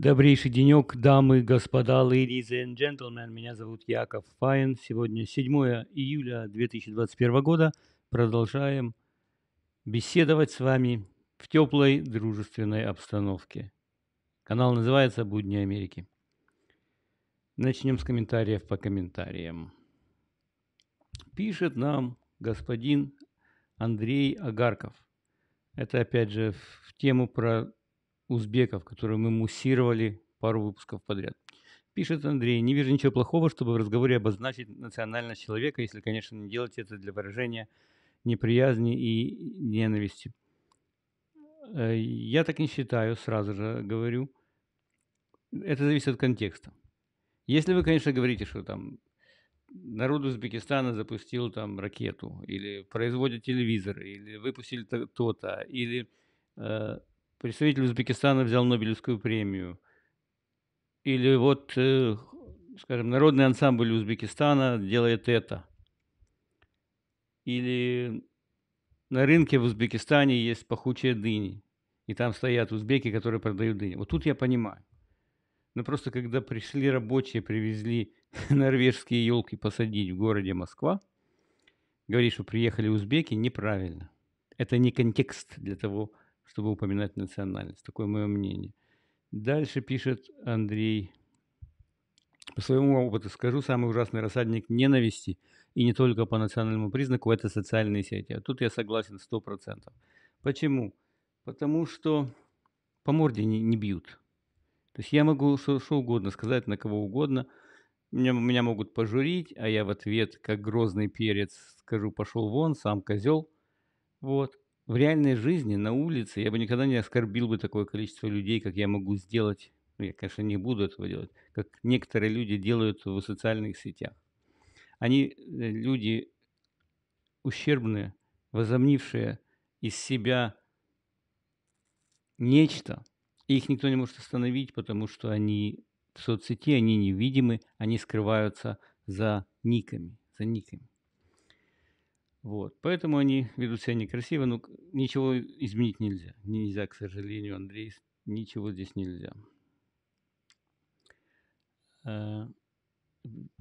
Добрейший денек, дамы, господа, ladies and gentlemen. Меня зовут Яков Файн. Сегодня 7 июля 2021 года. Продолжаем беседовать с вами в теплой дружественной обстановке. Канал называется «Будни Америки». Начнем с комментариев по комментариям. Пишет нам господин Андрей Агарков. Это опять же в тему про узбеков, которые мы муссировали пару выпусков подряд. Пишет Андрей, не вижу ничего плохого, чтобы в разговоре обозначить национальность человека, если, конечно, не делать это для выражения неприязни и ненависти. Э, я так не считаю, сразу же говорю. Это зависит от контекста. Если вы, конечно, говорите, что там народ Узбекистана запустил там ракету, или производит телевизор, или выпустили то-то, или э, представитель Узбекистана взял Нобелевскую премию. Или вот, э, скажем, народный ансамбль Узбекистана делает это. Или на рынке в Узбекистане есть пахучие дыни, и там стоят узбеки, которые продают дыни. Вот тут я понимаю. Но просто когда пришли рабочие, привезли норвежские елки посадить в городе Москва, говорить, что приехали узбеки, неправильно. Это не контекст для того, чтобы упоминать национальность. Такое мое мнение. Дальше пишет Андрей. По своему опыту скажу, самый ужасный рассадник ненависти, и не только по национальному признаку, это социальные сети. А тут я согласен 100%. Почему? Потому что по морде не, не бьют. То есть я могу что, что угодно сказать на кого угодно, меня, меня могут пожурить, а я в ответ, как грозный перец, скажу, пошел вон, сам козел. Вот в реальной жизни, на улице, я бы никогда не оскорбил бы такое количество людей, как я могу сделать. Ну, я, конечно, не буду этого делать, как некоторые люди делают в социальных сетях. Они э, люди ущербные, возомнившие из себя нечто, и их никто не может остановить, потому что они в соцсети, они невидимы, они скрываются за никами, за никами. Вот. Поэтому они ведут себя некрасиво, но ничего изменить нельзя. Нельзя, к сожалению, Андрей, ничего здесь нельзя. Э,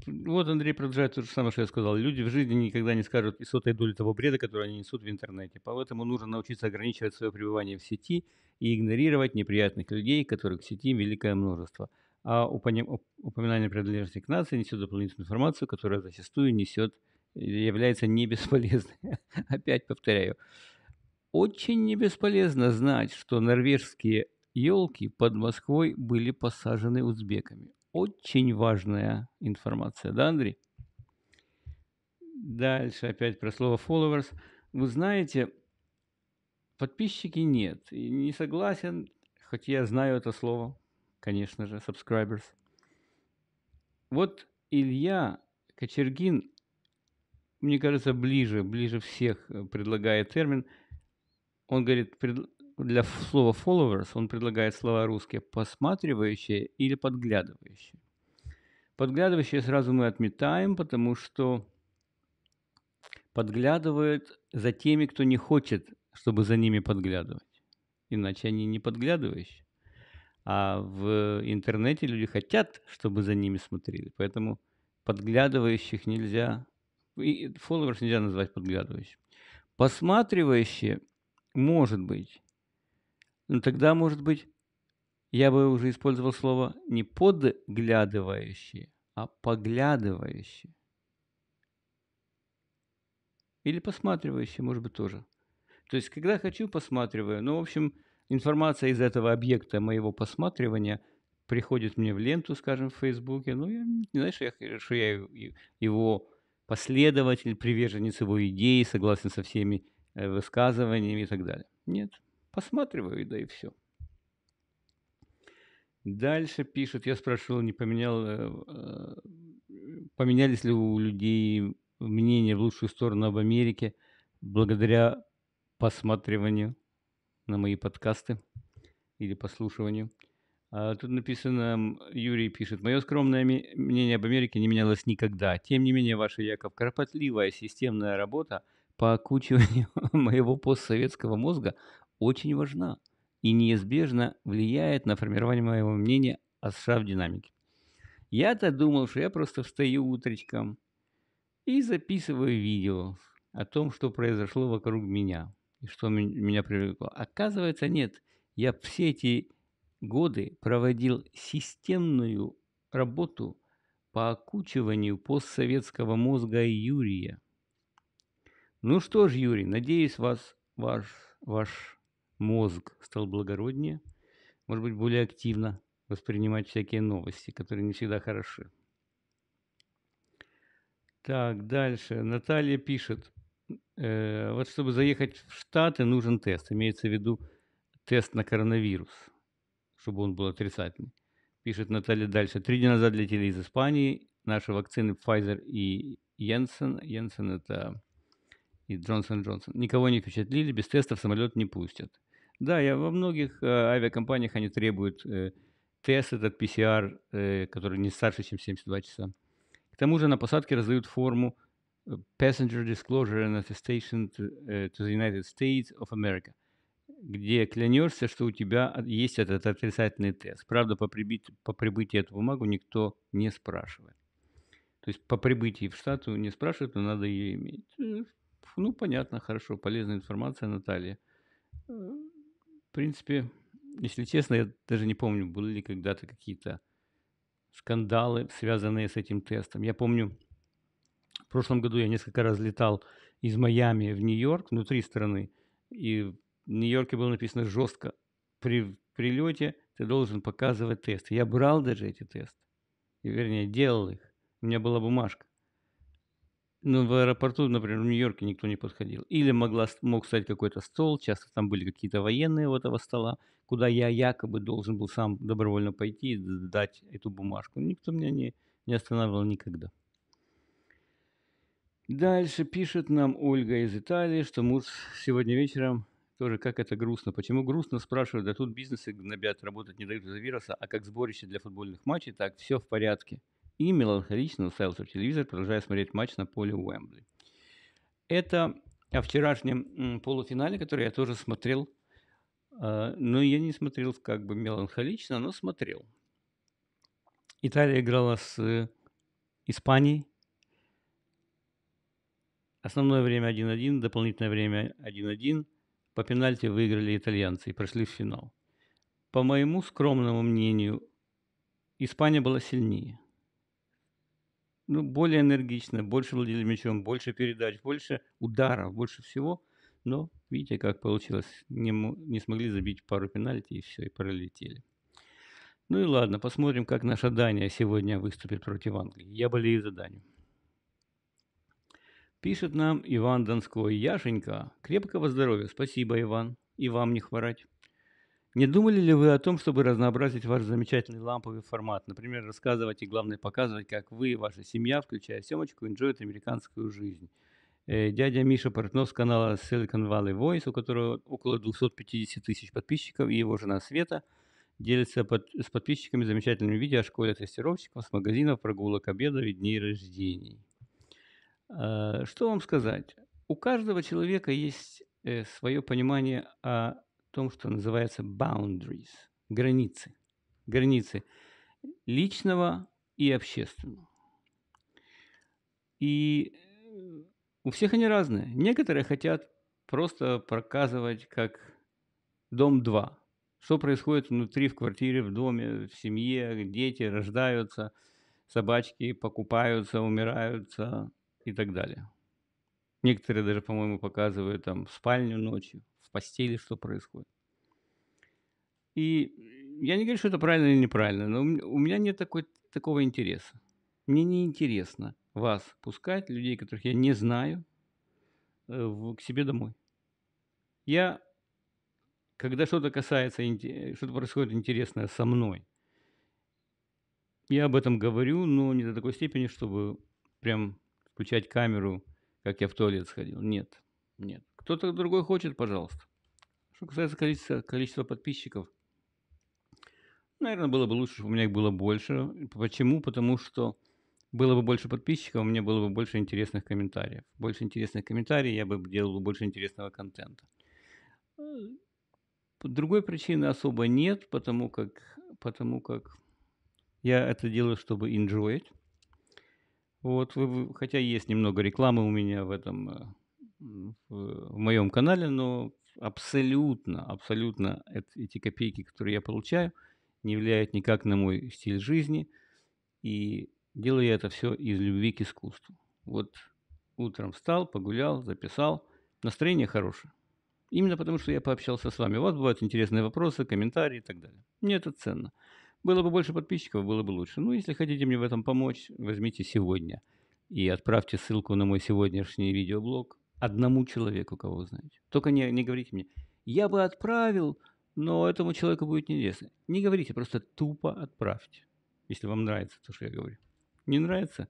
вот Андрей продолжает то же самое, что я сказал. Люди в жизни никогда не скажут и сотой доли того бреда, который они несут в интернете. Поэтому нужно научиться ограничивать свое пребывание в сети и игнорировать неприятных людей, которых в сети великое множество. А упоминание принадлежности к нации несет дополнительную информацию, которая зачастую несет является не бесполезной. Опять повторяю. Очень не бесполезно знать, что норвежские елки под Москвой были посажены узбеками. Очень важная информация, да, Андрей? Дальше опять про слово followers. Вы знаете, подписчики нет. И не согласен, хоть я знаю это слово, конечно же, subscribers. Вот Илья Кочергин мне кажется, ближе, ближе всех э, предлагает термин. Он говорит, для слова followers он предлагает слова русские «посматривающие» или «подглядывающие». Подглядывающие сразу мы отметаем, потому что подглядывают за теми, кто не хочет, чтобы за ними подглядывать. Иначе они не подглядывающие. А в интернете люди хотят, чтобы за ними смотрели. Поэтому подглядывающих нельзя и фолловерс нельзя назвать подглядывающим. Посматривающие, может быть, но тогда, может быть, я бы уже использовал слово не подглядывающие, а поглядывающие. Или посматривающие, может быть, тоже. То есть, когда хочу, посматриваю. Ну, в общем, информация из этого объекта моего посматривания приходит мне в ленту, скажем, в Фейсбуке. Ну, я не знаю, что я, что я его последователь, приверженец его идеи, согласен со всеми э, высказываниями и так далее. Нет, посматриваю, да и все. Дальше пишут, я спрашивал, не поменял, э, э, поменялись ли у людей мнения в лучшую сторону об Америке благодаря посматриванию на мои подкасты или послушиванию. А, тут написано, Юрий пишет, мое скромное мнение об Америке не менялось никогда. Тем не менее, ваша, Яков, кропотливая системная работа по окучиванию моего постсоветского мозга очень важна и неизбежно влияет на формирование моего мнения о США в динамике. Я-то думал, что я просто встаю утречком и записываю видео о том, что произошло вокруг меня и что меня привлекло. Оказывается, нет. Я все эти годы проводил системную работу по окучиванию постсоветского мозга Юрия. Ну что ж, Юрий, надеюсь, вас, ваш, ваш мозг стал благороднее, может быть, более активно воспринимать всякие новости, которые не всегда хороши. Так, дальше. Наталья пишет. Э, вот чтобы заехать в Штаты, нужен тест. Имеется в виду тест на коронавирус чтобы он был отрицательный. Пишет Наталья дальше. Три дня назад летели из Испании. Наши вакцины Pfizer и Jensen. Jensen это и Джонсон Джонсон. Никого не впечатлили, без тестов самолет не пустят. Да, я во многих э, авиакомпаниях они требуют э, тест этот PCR, э, который не старше, чем 72 часа. К тому же на посадке раздают форму э, Passenger Disclosure and Attestation to, uh, to the United States of America – где клянешься, что у тебя есть этот отрицательный тест. Правда, по, прибытии, по прибытии эту бумагу никто не спрашивает. То есть по прибытии в штату не спрашивают, но надо ее иметь. Э, ну, понятно, хорошо, полезная информация, Наталья. Э, в принципе, если честно, я даже не помню, были ли когда-то какие-то скандалы, связанные с этим тестом. Я помню, в прошлом году я несколько раз летал из Майами в Нью-Йорк внутри страны, и в Нью-Йорке было написано жестко. При прилете ты должен показывать тест. Я брал даже эти тесты. вернее, делал их. У меня была бумажка. Но ну, в аэропорту, например, в Нью-Йорке никто не подходил. Или могла, мог стать какой-то стол, часто там были какие-то военные у этого стола, куда я якобы должен был сам добровольно пойти и дать эту бумажку. Никто меня не, не останавливал никогда. Дальше пишет нам Ольга из Италии, что муж сегодня вечером тоже как это грустно. Почему грустно, спрашивают, да тут бизнесы гнобят, работать не дают из-за вируса, а как сборище для футбольных матчей, так все в порядке. И меланхолично уставился в телевизор, продолжая смотреть матч на поле Уэмбли. Это о вчерашнем полуфинале, который я тоже смотрел. А, но ну, я не смотрел как бы меланхолично, но смотрел. Италия играла с э, Испанией. Основное время 1-1, дополнительное время 1-1. По пенальти выиграли итальянцы и прошли в финал. По моему скромному мнению, Испания была сильнее. Ну, более энергично, больше владели мячом, больше передач, больше ударов, больше всего. Но видите, как получилось. Не, не смогли забить пару пенальти и все, и пролетели. Ну и ладно, посмотрим, как наша Дания сегодня выступит против Англии. Я болею за Данию. Пишет нам Иван Донской. Яшенька, крепкого здоровья. Спасибо, Иван. И вам не хворать. Не думали ли вы о том, чтобы разнообразить ваш замечательный ламповый формат? Например, рассказывать и, главное, показывать, как вы и ваша семья, включая Семочку, инжоят американскую жизнь. Э, дядя Миша Портнов с канала Silicon Valley Voice, у которого около 250 тысяч подписчиков, и его жена Света делится под, с подписчиками замечательными видео о школе тестировщиков, с магазинов, прогулок, обедов и дней рождений. Э, что вам сказать? У каждого человека есть э, свое понимание о том, что называется boundaries, границы, границы личного и общественного. И э, у всех они разные. Некоторые хотят просто проказывать как дом 2. Что происходит внутри, в квартире, в доме, в семье, дети рождаются, собачки покупаются, умираются, и так далее. Некоторые даже, по-моему, показывают там в спальню ночью, в постели, что происходит. И я не говорю, что это правильно или неправильно, но у меня нет такой, такого интереса. Мне не интересно вас пускать, людей, которых я не знаю, э, к себе домой. Я, когда что-то касается, что-то происходит интересное со мной, я об этом говорю, но не до такой степени, чтобы прям включать камеру, как я в туалет сходил. Нет, нет. Кто-то другой хочет, пожалуйста. Что касается количества, количества подписчиков, наверное, было бы лучше, чтобы у меня их было больше. Почему? Потому что было бы больше подписчиков, у меня было бы больше интересных комментариев. Больше интересных комментариев, я бы делал больше интересного контента. Другой причины особо нет, потому как, потому как я это делаю, чтобы enjoy it. Вот, вы, хотя есть немного рекламы у меня в этом, э, в, моем канале, но абсолютно, абсолютно эти копейки, которые я получаю, не влияют никак на мой стиль жизни. И делаю я это все из любви к искусству. Вот утром встал, погулял, записал. Настроение хорошее. Именно потому, что я пообщался с вами. У вас бывают интересные вопросы, комментарии и так далее. Мне это ценно. Было бы больше подписчиков, было бы лучше. Ну, если хотите мне в этом помочь, возьмите сегодня и отправьте ссылку на мой сегодняшний видеоблог одному человеку, кого вы знаете. Только не, не говорите мне, я бы отправил, но этому человеку будет неинтересно. Не говорите, просто тупо отправьте, если вам нравится то, что я говорю. Не нравится?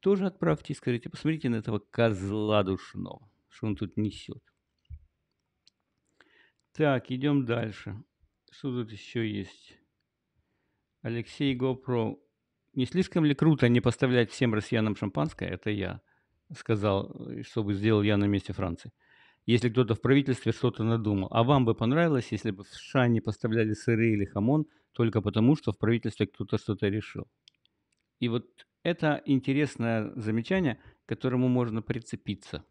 Тоже отправьте и скажите, посмотрите на этого козла душного, что он тут несет. Так, идем дальше. Что тут еще есть? Алексей GoPro. Не слишком ли круто не поставлять всем россиянам шампанское? Это я сказал, э, что бы сделал я на месте Франции. Если кто-то в правительстве что-то надумал. А вам бы понравилось, если бы в США не поставляли сыры или хамон только потому, что в правительстве кто-то что-то решил? И вот это интересное замечание, к которому можно прицепиться.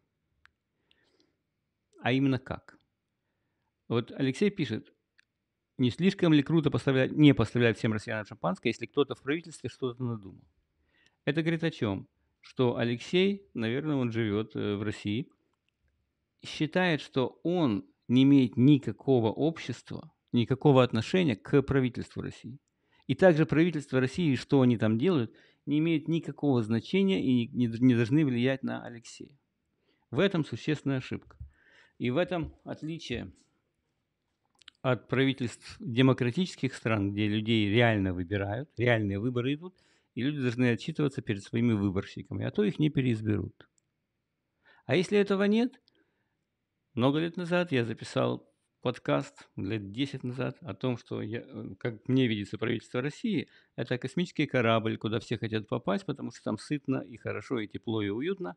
А именно как? Вот Алексей пишет, не слишком ли круто поставлять, не поставлять всем россиянам шампанское, если кто-то в правительстве что-то надумал? Это говорит о чем? Что Алексей, наверное, он живет э, в России, считает, что он не имеет никакого общества, никакого отношения к правительству России. И также правительство России, что они там делают, не имеет никакого значения и не, не должны влиять на Алексея. В этом существенная ошибка. И в этом отличие от правительств демократических стран, где людей реально выбирают, реальные выборы идут, и люди должны отчитываться перед своими выборщиками, а то их не переизберут. А если этого нет, много лет назад я записал подкаст, лет 10 назад, о том, что, я, как мне видится, правительство России – это космический корабль, куда все хотят попасть, потому что там сытно и хорошо, и тепло, и уютно.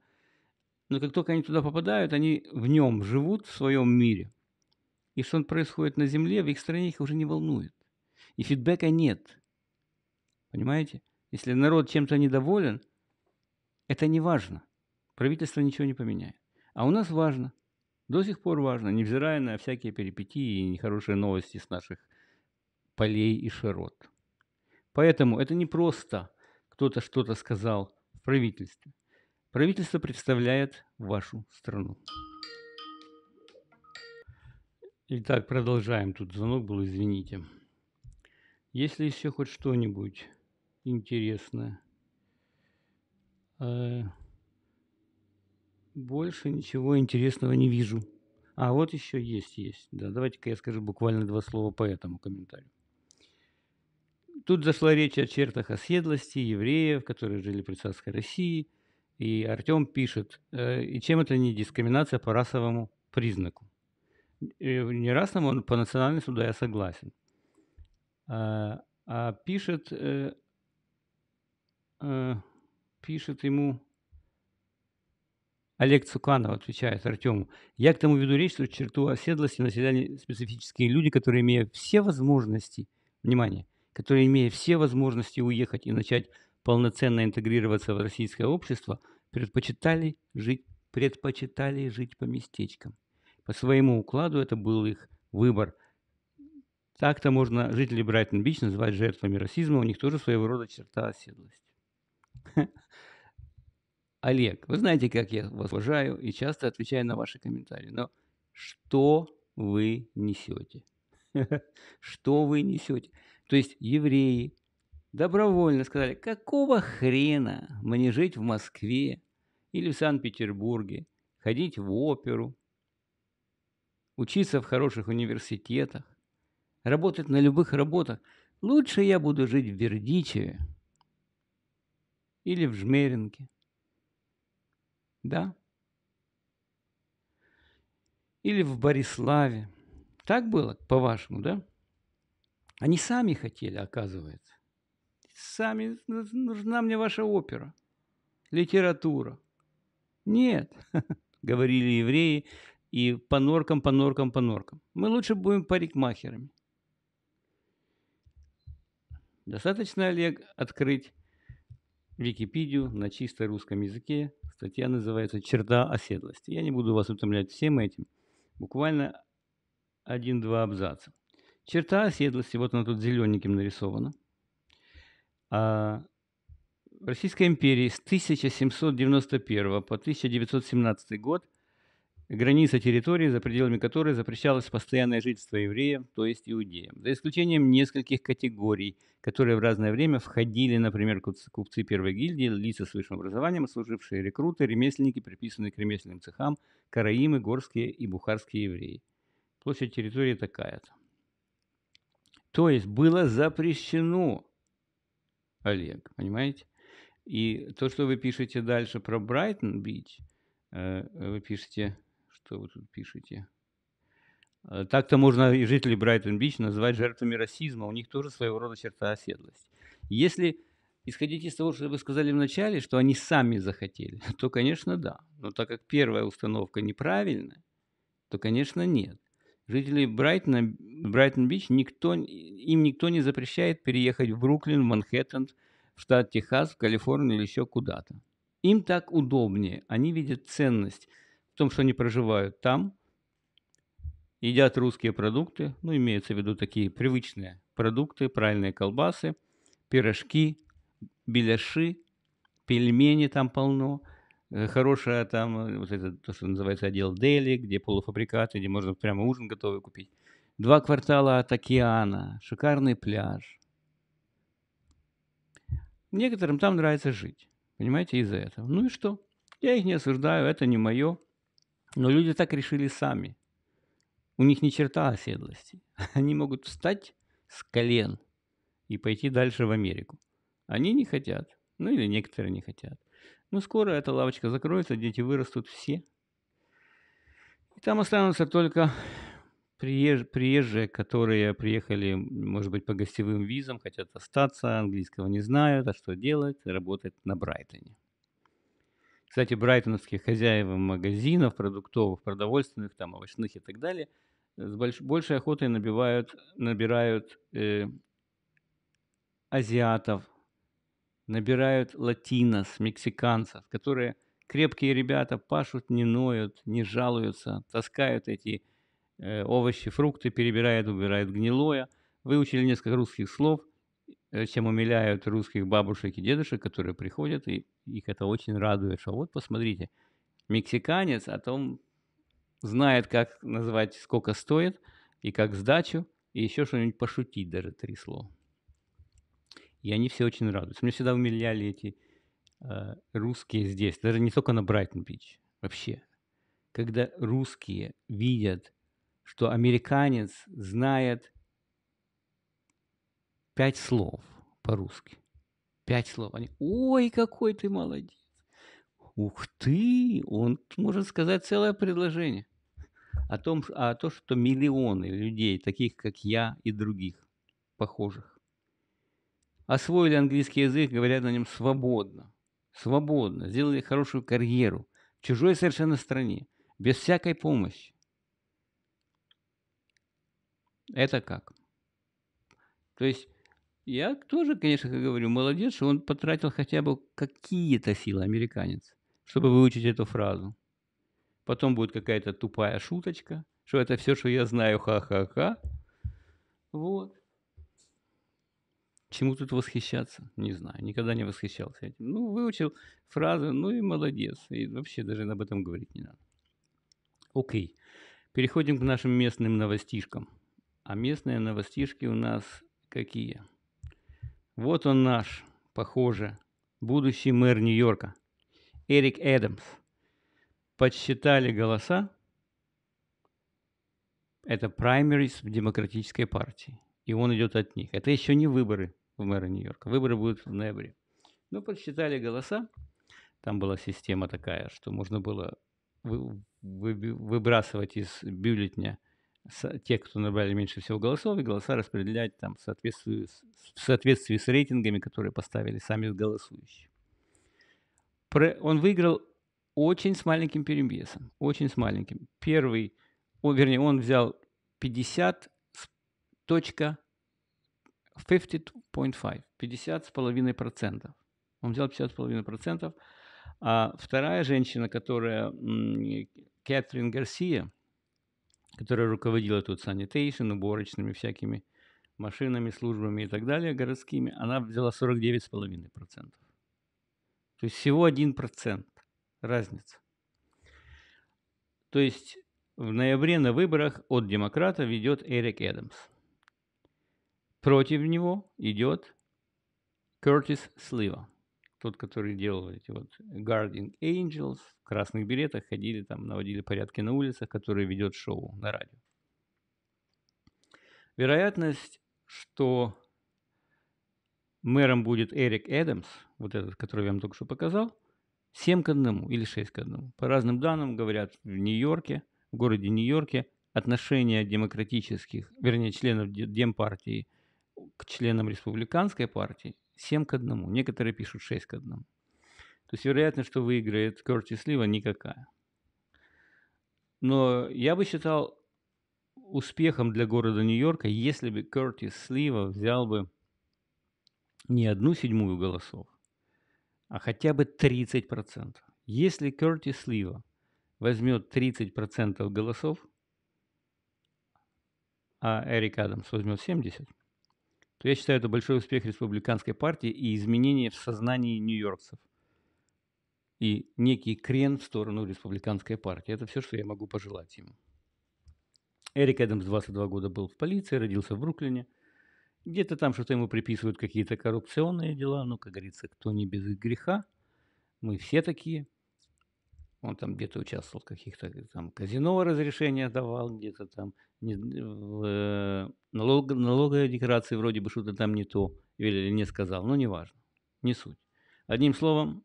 Но как только они туда попадают, они в нем живут, в своем мире – и что происходит на Земле, в их стране их уже не волнует. И фидбэка нет. Понимаете? Если народ чем-то недоволен, это не важно. Правительство ничего не поменяет. А у нас важно. До сих пор важно, невзирая на всякие перипетии и нехорошие новости с наших полей и широт. Поэтому это не просто кто-то что-то сказал в правительстве. Правительство представляет вашу страну. Итак, продолжаем. Тут звонок был, извините. Если еще хоть что-нибудь интересное. Э, больше ничего интересного не вижу. А вот еще есть, есть. Да, давайте-ка я скажу буквально два слова по этому комментарию. Тут зашла речь о чертах оседлости евреев, которые жили при царской России. И Артем пишет, э, и чем это не дискриминация по расовому признаку? Не Нерасном он по национальному суду я согласен. А, а пишет, э, э, пишет ему Олег Цуканов, отвечает Артему. Я к тому веду речь, что черту оседлости населяли специфические люди, которые, имеют все возможности, внимание, которые, имеют все возможности уехать и начать полноценно интегрироваться в российское общество, предпочитали жить, предпочитали жить по местечкам. По своему укладу это был их выбор. Так-то можно жителей Брайтон-Бич называть жертвами расизма, у них тоже своего рода черта оседлость. Олег, вы знаете, как я вас уважаю и часто отвечаю на ваши комментарии, но что вы несете? Что вы несете? То есть евреи добровольно сказали, какого хрена мне жить в Москве или в Санкт-Петербурге, ходить в оперу, учиться в хороших университетах, работать на любых работах. Лучше я буду жить в Бердичеве или в Жмеринке. Да? Или в Бориславе. Так было, по-вашему, да? Они сами хотели, оказывается. Сами ну, нужна мне ваша опера, литература. Нет, говорили евреи, и по норкам, по норкам, по норкам. Мы лучше будем парикмахерами. Достаточно, Олег, открыть Википедию на чисто русском языке. Статья называется «Черта оседлости». Я не буду вас утомлять всем этим. Буквально один-два абзаца. Черта оседлости, вот она тут зелененьким нарисована. А в Российской империи с 1791 по 1917 год граница территории, за пределами которой запрещалось постоянное жительство евреям, то есть иудеям, за исключением нескольких категорий, которые в разное время входили, например, купцы первой гильдии, лица с высшим образованием, служившие рекруты, ремесленники, приписанные к ремесленным цехам, караимы, горские и бухарские евреи. Площадь территории такая-то. То есть было запрещено, Олег, понимаете? И то, что вы пишете дальше про Брайтон-Бич, э, вы пишете что вы тут пишете? Э, так-то можно и жителей Брайтон-Бич назвать жертвами расизма. У них тоже своего рода черта оседлость. Если исходить из того, что вы сказали в начале, что они сами захотели, то, конечно, да. Но так как первая установка неправильная, то, конечно, нет. Жителей Брайтона, Брайтон-Бич никто, им никто не запрещает переехать в Бруклин, в Манхэттен, в штат Техас, в Калифорнию или еще куда-то. Им так удобнее. Они видят ценность том, что они проживают там, едят русские продукты, ну, имеются в виду такие привычные продукты, правильные колбасы, пирожки, беляши, пельмени там полно, э, хорошая там, э, вот это то, что называется отдел дели, где полуфабрикаты, где можно прямо ужин готовый купить. Два квартала от океана, шикарный пляж. Некоторым там нравится жить, понимаете, из-за этого. Ну и что? Я их не осуждаю, это не мое. Но люди так решили сами. У них не черта оседлости. Они могут встать с колен и пойти дальше в Америку. Они не хотят. Ну или некоторые не хотят. Но скоро эта лавочка закроется, дети вырастут все. И там останутся только приезж... приезжие, которые приехали, может быть, по гостевым визам, хотят остаться, английского не знают, а что делать, работать на Брайтоне. Кстати, брайтоновские хозяева магазинов продуктовых, продовольственных, там, овощных и так далее э, с больш- большей охотой набивают, набирают э, азиатов, набирают латинос, мексиканцев, которые крепкие ребята, пашут, не ноют, не жалуются, таскают эти э, овощи, фрукты, перебирают, убирают гнилое. Выучили несколько русских слов, чем э, умиляют русских бабушек и дедушек, которые приходят и их это очень радует, что вот посмотрите, мексиканец о том знает, как назвать, сколько стоит, и как сдачу, и еще что-нибудь пошутить даже три слова. И они все очень радуются. Мне всегда умиляли эти э, русские здесь, даже не только на брайтон пич. вообще. Когда русские видят, что американец знает пять слов по-русски пять слов. Они, ой, какой ты молодец. Ух ты, он может сказать целое предложение о том, о том, что миллионы людей, таких как я и других похожих, освоили английский язык, говорят на нем свободно, свободно, сделали хорошую карьеру в чужой совершенно стране, без всякой помощи. Это как? То есть я тоже, конечно, как говорю, молодец, что он потратил хотя бы какие-то силы, американец, чтобы выучить эту фразу. Потом будет какая-то тупая шуточка, что это все, что я знаю, ха-ха-ха. Вот. Чему тут восхищаться? Не знаю, никогда не восхищался этим. Ну, выучил фразы, ну и молодец. И вообще даже об этом говорить не надо. Окей. Переходим к нашим местным новостишкам. А местные новостишки у нас какие? Вот он наш, похоже, будущий мэр Нью-Йорка, Эрик Эдамс. Подсчитали голоса. Это праймерис в демократической партии. И он идет от них. Это еще не выборы в мэра Нью-Йорка. Выборы будут в ноябре. Но ну, подсчитали голоса. Там была система такая, что можно было выбрасывать из бюллетня – те, кто набрали меньше всего голосов, и голоса распределять там в соответствии, в соответствии с рейтингами, которые поставили сами голосующие. Он выиграл очень с маленьким перебесом, очень с маленьким. Первый, о, вернее, он взял 50.52, 50 с половиной процентов. Он взял 50 с половиной процентов. А вторая женщина, которая Кэтрин Гарсия, которая руководила тут sanitation, уборочными всякими машинами, службами и так далее, городскими, она взяла 49,5%. То есть всего 1% разница. То есть в ноябре на выборах от демократа ведет Эрик Эдамс. Против него идет Кертис Слива тот, который делал эти вот guarding Angels, в красных билетах ходили там, наводили порядки на улицах, который ведет шоу на радио. Вероятность, что мэром будет Эрик Эдамс, вот этот, который я вам только что показал, 7 к 1 или 6 к 1. По разным данным, говорят, в Нью-Йорке, в городе Нью-Йорке отношение демократических, вернее, членов Демпартии к членам республиканской партии 7 к 1. Некоторые пишут 6 к 1. То есть вероятность, что выиграет Кертис Лива, никакая. Но я бы считал успехом для города Нью-Йорка, если бы Кертис Слива взял бы не одну седьмую голосов, а хотя бы 30%. Если Кертис Слива возьмет 30% голосов, а Эрик Адамс возьмет 70%, то я считаю это большой успех республиканской партии и изменение в сознании нью-йоркцев. И некий крен в сторону республиканской партии. Это все, что я могу пожелать ему. Эрик Эдамс 22 года был в полиции, родился в Бруклине. Где-то там что-то ему приписывают какие-то коррупционные дела. Ну, как говорится, кто не без греха. Мы все такие – он там где-то участвовал в каких-то э, там казино разрешения давал, где-то там не, э, в, э, налог, налоговой декларации вроде бы что-то там не то или не сказал, но неважно, не суть. Одним словом,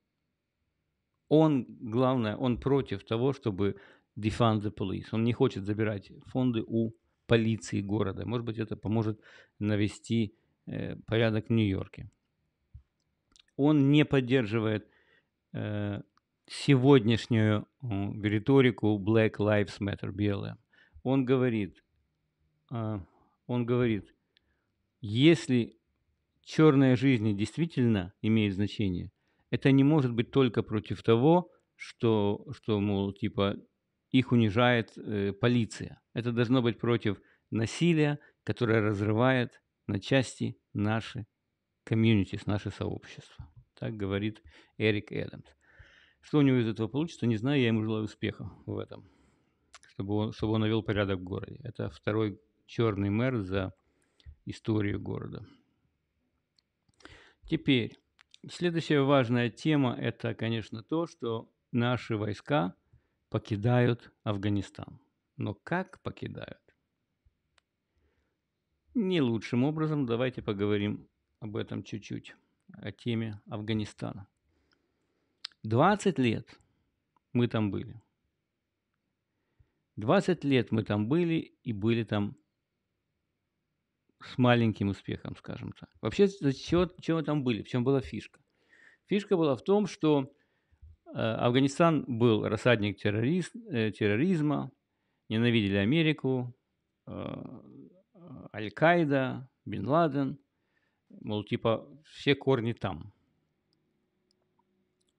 он, главное, он против того, чтобы defund the police. Он не хочет забирать фонды у полиции города. Может быть, это поможет навести э, порядок в Нью-Йорке. Он не поддерживает э, сегодняшнюю риторику Black Lives Matter, белые. Он говорит, а, он говорит, если черная жизнь действительно имеет значение, это не может быть только против того, что, что мол, типа, их унижает э, полиция. Это должно быть против насилия, которое разрывает на части наши комьюнити, наше сообщество. Так говорит Эрик Эдамс. Что у него из этого получится, не знаю, я ему желаю успеха в этом, чтобы он, чтобы он навел порядок в городе. Это второй черный мэр за историю города. Теперь, следующая важная тема – это, конечно, то, что наши войска покидают Афганистан. Но как покидают? Не лучшим образом. Давайте поговорим об этом чуть-чуть, о теме Афганистана. 20 лет мы там были. 20 лет мы там были и были там с маленьким успехом, скажем так. Вообще, за чего, чего там были, в чем была фишка? Фишка была в том, что э, Афганистан был рассадник террорист, э, терроризма, ненавидели Америку, э, Аль-Каида, Бен Ладен, мол, типа, все корни там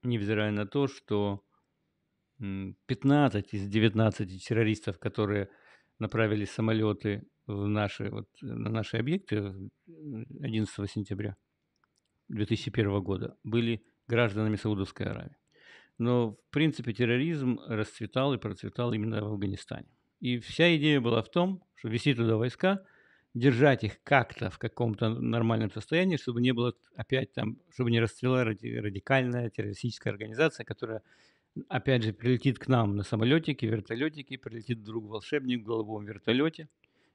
невзирая на то, что 15 из 19 террористов, которые направили самолеты в наши, вот, на наши объекты 11 сентября 2001 года, были гражданами Саудовской Аравии. Но, в принципе, терроризм расцветал и процветал именно в Афганистане. И вся идея была в том, что вести туда войска – держать их как-то в каком-то нормальном состоянии, чтобы не было опять там, чтобы не расстрела радикальная террористическая организация, которая опять же прилетит к нам на самолетике, вертолетике, прилетит друг-волшебник в головом вертолете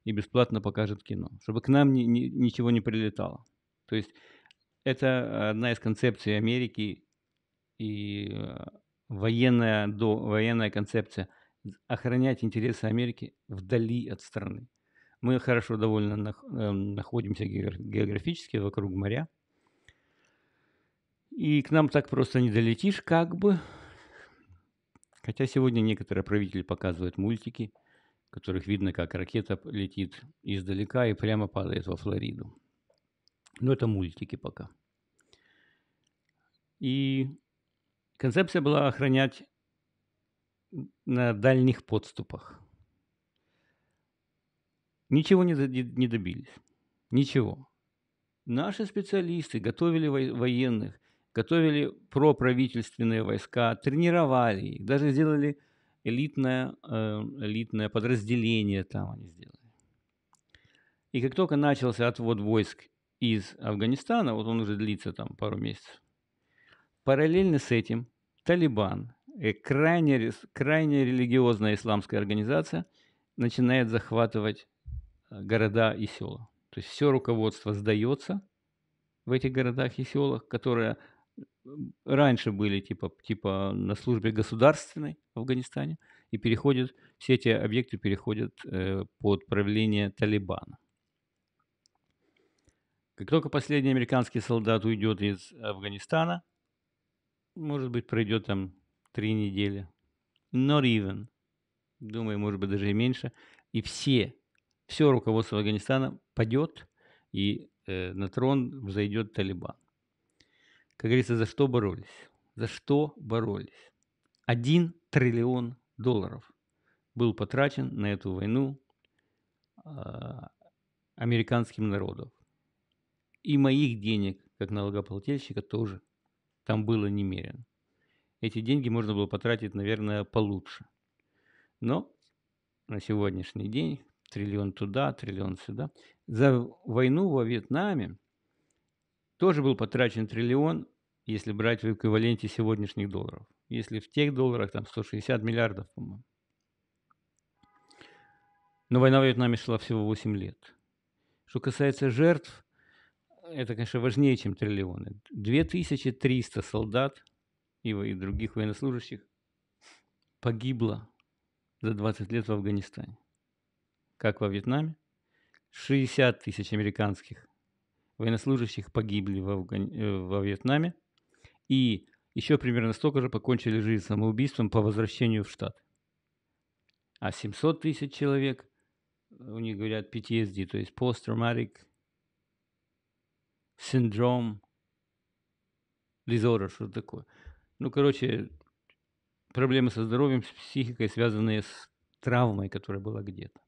и бесплатно покажет кино, чтобы к нам ни, ни, ничего не прилетало. То есть это одна из концепций Америки и э, военная, до, военная концепция – охранять интересы Америки вдали от страны. Мы хорошо довольно эм, находимся географически вокруг моря. И к нам так просто не долетишь, как бы. Хотя сегодня некоторые правители показывают мультики, в которых видно, как ракета летит издалека и прямо падает во Флориду. Но это мультики пока. И концепция была охранять на дальних подступах. Ничего не, не добились. Ничего. Наши специалисты готовили военных, готовили проправительственные войска, тренировали их, даже сделали элитное, э, элитное подразделение там они сделали. И как только начался отвод войск из Афганистана, вот он уже длится там пару месяцев, параллельно с этим Талибан, э, крайне, крайне религиозная исламская организация, начинает захватывать города и села. То есть все руководство сдается в этих городах и селах, которые раньше были типа, типа на службе государственной в Афганистане, и переходят, все эти объекты переходят э, под правление Талибана. Как только последний американский солдат уйдет из Афганистана, может быть, пройдет там три недели, not even, думаю, может быть, даже и меньше, и все все руководство Афганистана падет, и э, на трон взойдет Талибан. Как говорится, за что боролись? За что боролись? Один триллион долларов был потрачен на эту войну э, американским народом. И моих денег, как налогоплательщика, тоже там было немерено. Эти деньги можно было потратить, наверное, получше. Но на сегодняшний день триллион туда, триллион сюда. За войну во Вьетнаме тоже был потрачен триллион, если брать в эквиваленте сегодняшних долларов. Если в тех долларах там 160 миллиардов, по-моему. Но война во Вьетнаме шла всего 8 лет. Что касается жертв, это, конечно, важнее, чем триллионы. 2300 солдат и, и других военнослужащих погибло за 20 лет в Афганистане как во Вьетнаме, 60 тысяч американских военнослужащих погибли в Афгани... Э, во Вьетнаме, и еще примерно столько же покончили жизнь самоубийством по возвращению в штат. А 700 тысяч человек, у них говорят PTSD, то есть Post-Traumatic Syndrome Disorder, что такое. Ну, короче, проблемы со здоровьем, с психикой, связанные с травмой, которая была где-то.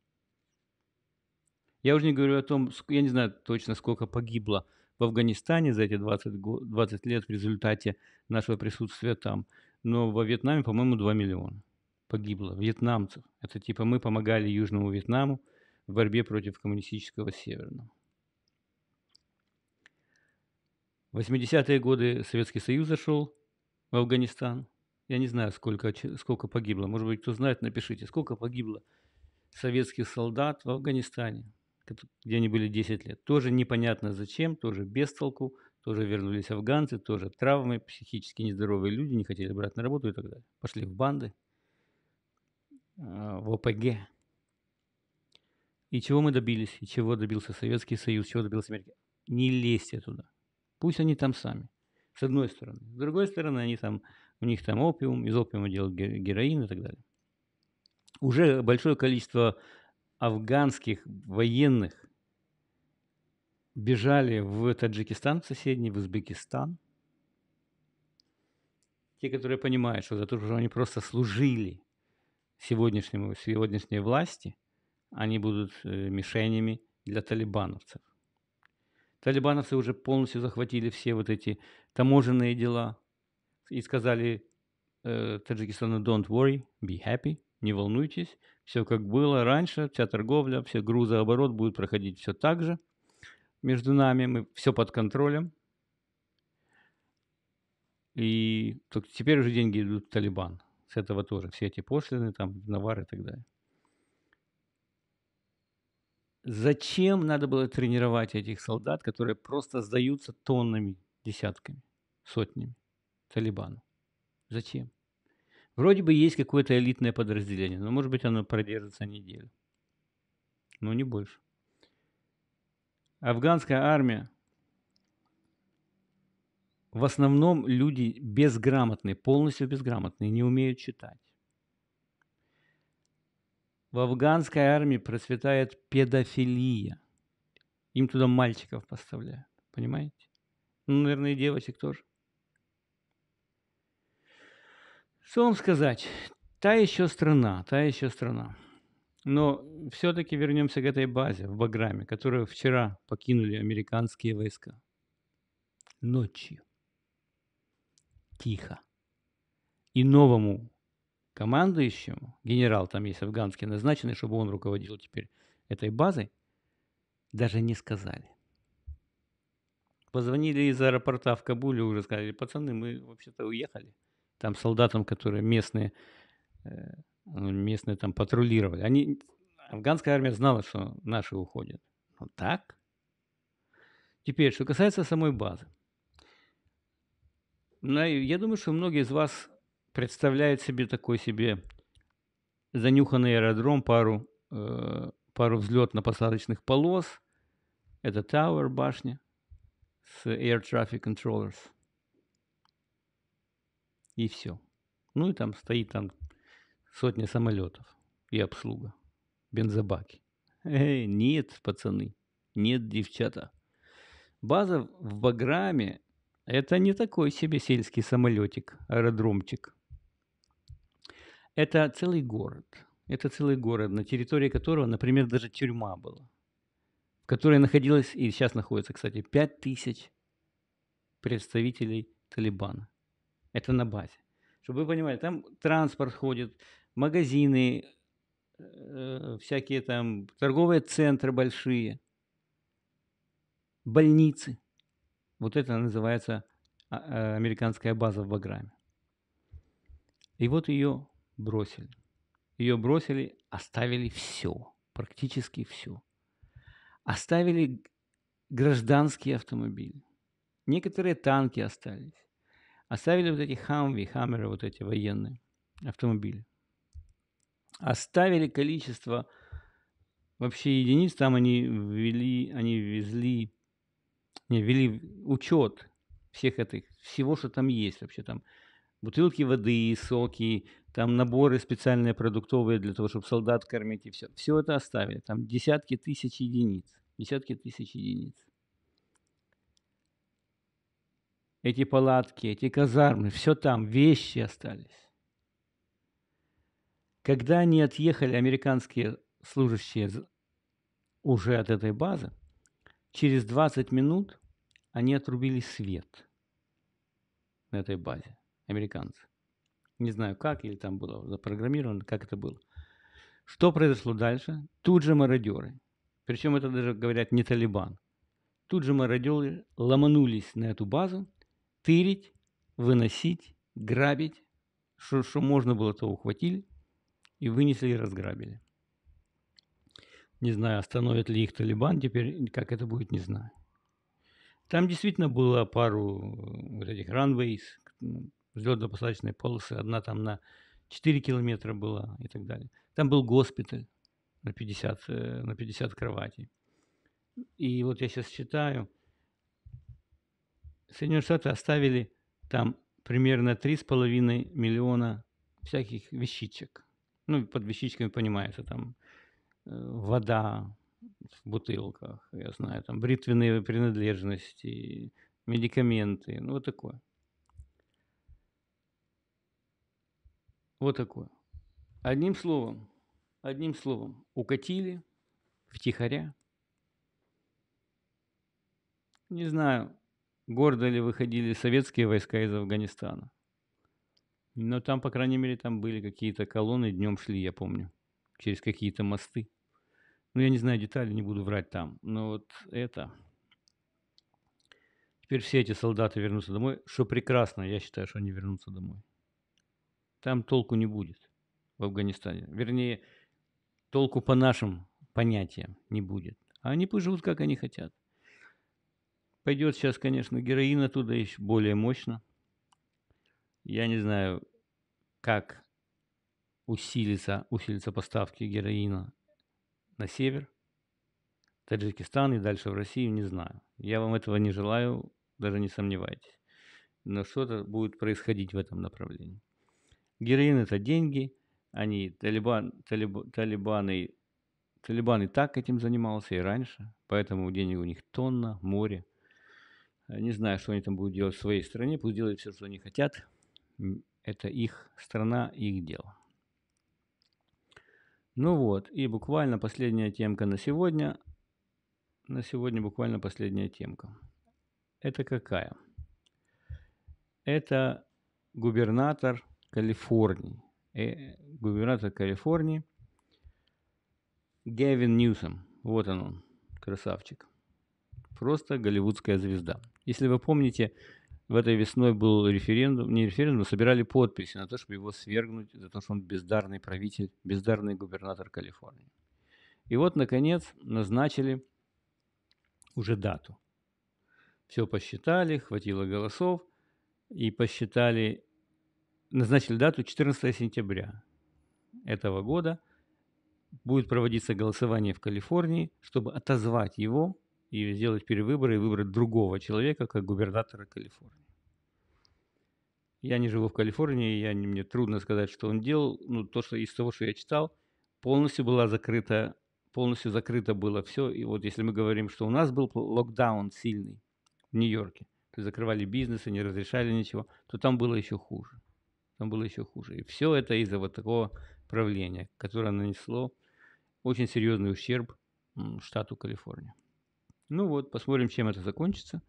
Я уже не говорю о том, я не знаю точно, сколько погибло в Афганистане за эти 20, 20 лет в результате нашего присутствия там. Но во Вьетнаме, по-моему, 2 миллиона погибло вьетнамцев. Это типа мы помогали Южному Вьетнаму в борьбе против коммунистического Северного. В 80-е годы Советский Союз зашел в Афганистан. Я не знаю, сколько, сколько погибло. Может быть, кто знает, напишите, сколько погибло советских солдат в Афганистане где они были 10 лет. Тоже непонятно зачем, тоже без толку, тоже вернулись афганцы, тоже травмы, психически нездоровые люди, не хотели брать на работу и так далее. Пошли в банды, а, в ОПГ. И чего мы добились, и чего добился Советский Союз, чего добился Америка? Не лезьте туда. Пусть они там сами, с одной стороны. С другой стороны, они там, у них там опиум, из опиума делают героин и так далее. Уже большое количество афганских военных бежали в Таджикистан соседний, в Узбекистан. Те, которые понимают, что за то, что они просто служили сегодняшнему, сегодняшней власти, они будут э, мишенями для талибановцев. Талибановцы уже полностью захватили все вот эти таможенные дела и сказали э, Таджикистану «Don't worry, be happy», не волнуйтесь, все как было раньше, вся торговля, все грузооборот будет проходить все так же. Между нами мы все под контролем. И только теперь уже деньги идут в Талибан. С этого тоже все эти пошлины, там, навары и так далее. Зачем надо было тренировать этих солдат, которые просто сдаются тоннами, десятками, сотнями Талибану? Зачем? Вроде бы есть какое-то элитное подразделение, но, может быть, оно продержится неделю. Но не больше. Афганская армия в основном люди безграмотные, полностью безграмотные, не умеют читать. В афганской армии процветает педофилия. Им туда мальчиков поставляют, понимаете? Ну, наверное, и девочек тоже. Что вам сказать? Та еще страна, та еще страна. Но все-таки вернемся к этой базе в Баграме, которую вчера покинули американские войска. Ночью. Тихо. И новому командующему, генерал там есть афганский назначенный, чтобы он руководил теперь этой базой, даже не сказали. Позвонили из аэропорта в Кабуле, уже сказали, пацаны, мы вообще-то уехали там солдатам, которые местные, э, местные там патрулировали. Они, афганская армия знала, что наши уходят. Но ну так? Теперь, что касается самой базы. Ну, я думаю, что многие из вас представляют себе такой себе занюханный аэродром, пару, э, пару взлетно-посадочных полос. Это Tower башня с Air Traffic Controllers – и все. Ну и там стоит там сотня самолетов и обслуга, бензобаки. Эй, нет, пацаны, нет, девчата. База в Баграме – это не такой себе сельский самолетик, аэродромчик. Это целый город. Это целый город, на территории которого, например, даже тюрьма была, в которой находилось, и сейчас находится, кстати, 5000 представителей Талибана. Это на базе. Чтобы вы понимали, там транспорт ходит, магазины, э, всякие там торговые центры большие, больницы. Вот это называется а, а, американская база в Баграме. И вот ее бросили. Ее бросили, оставили все, практически все. Оставили гражданские автомобили. Некоторые танки остались. Оставили вот эти хамви, хаммеры, вот эти военные автомобили. Оставили количество вообще единиц, там они ввели, они везли, не, ввели учет всех этих, всего, что там есть вообще там. Бутылки воды, соки, там наборы специальные продуктовые для того, чтобы солдат кормить и все. Все это оставили. Там десятки тысяч единиц. Десятки тысяч единиц. эти палатки, эти казармы, все там, вещи остались. Когда они отъехали, американские служащие уже от этой базы, через 20 минут они отрубили свет на этой базе, американцы. Не знаю как, или там было запрограммировано, как это было. Что произошло дальше? Тут же мародеры, причем это даже, говорят, не Талибан, тут же мародеры ломанулись на эту базу, тырить, выносить, грабить. Что, можно было, то ухватили и вынесли и разграбили. Не знаю, остановит ли их Талибан теперь, как это будет, не знаю. Там действительно было пару э, вот этих runways, взлетно посадочные полосы. Одна там на 4 километра была и так далее. Там был госпиталь на 50, э, на 50 кроватей. И вот я сейчас читаю – Соединенные Штаты оставили там примерно 3,5 миллиона всяких вещичек. Ну, под вещичками понимается, там э, вода в бутылках, я знаю, там бритвенные принадлежности, медикаменты, ну вот такое. Вот такое. Одним словом, одним словом, укатили втихаря. Не знаю, гордо ли выходили советские войска из Афганистана. Но там, по крайней мере, там были какие-то колонны, днем шли, я помню, через какие-то мосты. Ну, я не знаю деталей, не буду врать там. Но вот это... Теперь все эти солдаты вернутся домой, что прекрасно, я считаю, что они вернутся домой. Там толку не будет в Афганистане. Вернее, толку по нашим понятиям не будет. А они пусть живут, как они хотят. Пойдет сейчас, конечно, героин оттуда еще более мощно. Я не знаю, как усилится, усилится поставки героина на север, Таджикистан и дальше в Россию, не знаю. Я вам этого не желаю, даже не сомневайтесь. Но что-то будет происходить в этом направлении. Героин – это деньги, они, талибан, талиб, талибаны, талибаны так этим занимался и раньше, поэтому денег у них тонна, море – Э, не знаю, что они там будут делать в своей стране, пусть делают все, что они хотят. Это их страна, их дело. Ну вот, и буквально последняя темка на сегодня. На сегодня буквально последняя темка. Это какая? Это губернатор Калифорнии. Э, губернатор Калифорнии Гевин Ньюсом. Вот он, он красавчик. Просто голливудская звезда. Если вы помните, в этой весной был референдум, не референдум, а собирали подписи на то, чтобы его свергнуть за то, что он бездарный правитель, бездарный губернатор Калифорнии. И вот, наконец, назначили уже дату. Все посчитали, хватило голосов, и посчитали, назначили дату 14 сентября этого года. Будет проводиться голосование в Калифорнии, чтобы отозвать его и сделать перевыборы и выбрать другого человека как губернатора Калифорнии. Я не живу в Калифорнии, я, мне трудно сказать, что он делал. Но ну, то, что из того, что я читал, полностью была закрыта, полностью закрыто было все. И вот если мы говорим, что у нас был локдаун сильный в Нью-Йорке, то закрывали бизнесы, не разрешали ничего, то там было еще хуже. Там было еще хуже. И все это из-за вот такого правления, которое нанесло очень серьезный ущерб штату Калифорния. Ну вот, посмотрим, чем это закончится.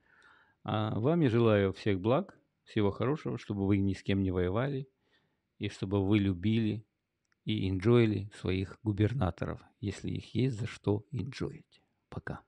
А вам я желаю всех благ, всего хорошего, чтобы вы ни с кем не воевали, и чтобы вы любили и инжоили своих губернаторов, если их есть за что инжоить. Пока.